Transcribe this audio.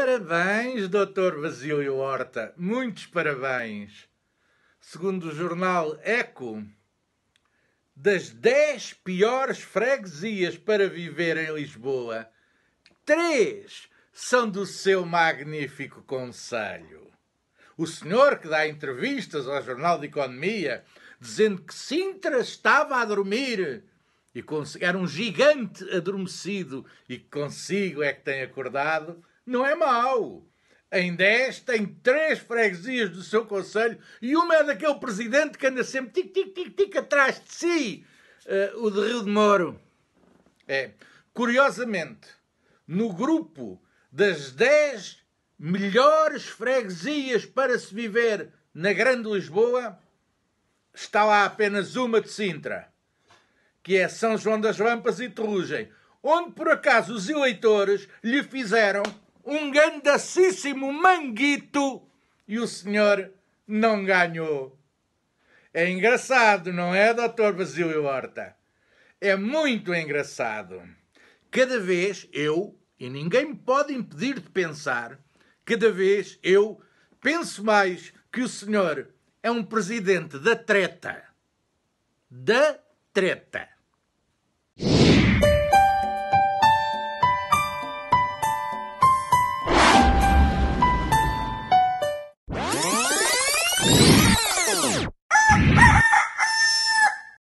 Parabéns, Dr. Basílio Horta, muitos parabéns. Segundo o jornal Eco, das 10 piores freguesias para viver em Lisboa, três são do seu magnífico conselho. O senhor que dá entrevistas ao Jornal de Economia dizendo que Sintra estava a dormir e era um gigante adormecido e que consigo é que tem acordado, não é mau. Em 10 tem três freguesias do seu conselho e uma é daquele presidente que anda sempre tic, tic, tic, tic atrás de si, uh, o de Rio de Moro. É. Curiosamente, no grupo das 10 melhores freguesias para se viver na Grande Lisboa, está lá apenas uma de Sintra, que é São João das Lampas e Terrugem, onde por acaso os eleitores lhe fizeram um grandacíssimo manguito e o senhor não ganhou. É engraçado, não é, doutor Basílio Horta? É muito engraçado. Cada vez eu, e ninguém me pode impedir de pensar, cada vez eu penso mais que o senhor é um presidente da treta. Da treta.